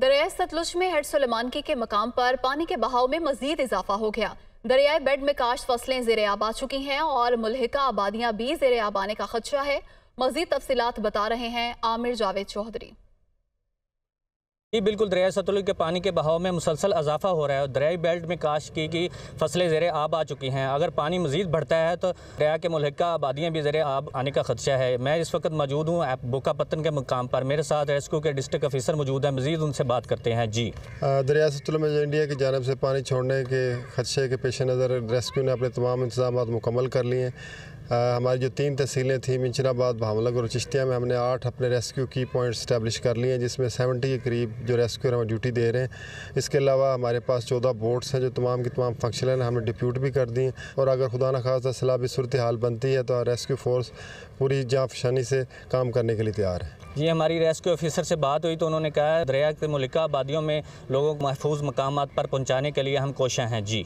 दरियाए सतलुज में हेड सुलेमानकी के मकाम पर पानी के बहाव में मजीद इजाफा हो गया दरियाए बेड में काश फसलें जेर आब आ चुकी हैं और मुलहिका आबादियां भी जेर आब आने का खदशा है मजीद तफसीत बता रहे हैं आमिर जावेद चौधरी जी बिल्कुल दरिया सतलुज के पानी के बहाव में मुसलसल अजाफा हो रहा है और दरियाई बेल्ट में काश की कि फसलें ज़ेर आब आ चुकी हैं अगर पानी मजीद बढ़ता है तो दरिया के मुलहका आबादियाँ भी ज़ेर आब आने का खदशा है मैं इस वक्त मौजूद हूँ बोका पत्तन के मुकाम पर मेरे साथ रेस्क्यू के डिस्ट्रिक्ट अफिसर मौजूद हैं मजीद उनसे बात करते हैं जी दरिया सतलुज में इंडिया की जानब से पानी छोड़ने के खदशे के पेश नज़र रेस्क्यू ने अपने तमाम इंतजाम मुकम्मल कर लिए हैं हमारी जो तीन तहसीलें थी मिंचनाबाद भामलग और चिश्तिया में हमने आठ अपने रेस्क्यू की पॉइंट स्टैब्लिश कर लिए हैं जिसमें सेवेंटी के करीब जो रेस्क्यूर वो ड्यूटी दे रहे हैं इसके अलावा हमारे पास चौदह बोट्स हैं जो तमाम की तमाम फंक्शन हैं हमने डिप्यूट भी कर दी और अगर खुदा न खासा सलाह भी सूरत हाल बनती है तो रेस्क्यू फोर्स पूरी जाफशानी से काम करने के लिए तैयार है जी हमारी रेस्क्यू ऑफिसर से बात हुई तो उन्होंने कहा दरिया के मलिका आबादियों में लोगों को महफूज मकाम पर पहुँचाने के लिए हम कोशें हैं जी